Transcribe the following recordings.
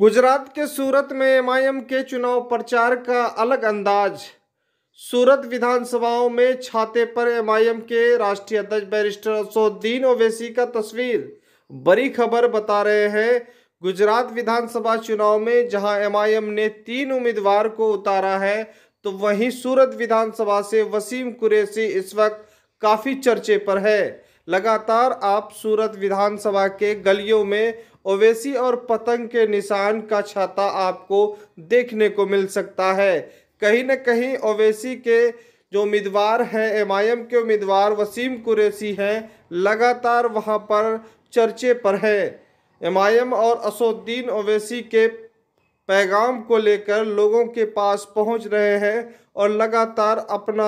गुजरात के सूरत में एमआईएम के चुनाव प्रचार का अलग अंदाज सूरत विधानसभाओं में छाते पर एमआईएम के राष्ट्रीय अध्यक्ष बैरिस्टर असोद्दीन ओवैसी का तस्वीर बड़ी खबर बता रहे हैं गुजरात विधानसभा चुनाव में जहां एमआईएम ने तीन उम्मीदवार को उतारा है तो वहीं सूरत विधानसभा से वसीम कुरैसी इस वक्त काफ़ी चर्चे पर है लगातार आप सूरत विधानसभा के गलियों में ओवैसी और पतंग के निशान का छाता आपको देखने को मिल सकता है कहीं न कहीं ओवैसी के जो उम्मीदवार हैं एमआईएम के उम्मीदवार वसीम कुरैसी हैं लगातार वहां पर चर्चे पर हैं एमआईएम और असोद्दीन ओवैसी के पैगाम को लेकर लोगों के पास पहुंच रहे हैं और लगातार अपना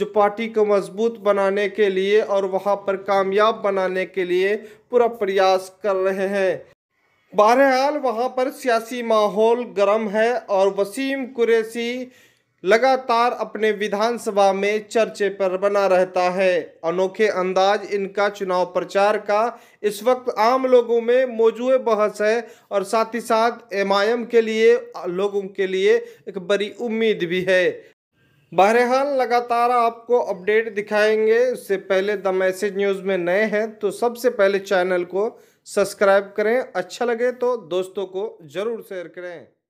जो पार्टी को मजबूत बनाने के लिए और वहां पर कामयाब बनाने के लिए पूरा प्रयास कर रहे हैं बहरहाल वहां पर सियासी माहौल गर्म है और वसीम कुरैसी लगातार अपने विधानसभा में चर्चे पर बना रहता है अनोखे अंदाज इनका चुनाव प्रचार का इस वक्त आम लोगों में मौजूद बहस है और साथ ही साथ एम के लिए लोगों के लिए एक बड़ी उम्मीद भी है बहरहाल लगातार आपको अपडेट दिखाएंगे उससे पहले द मैसेज न्यूज़ में नए हैं तो सबसे पहले चैनल को सब्सक्राइब करें अच्छा लगे तो दोस्तों को ज़रूर शेयर करें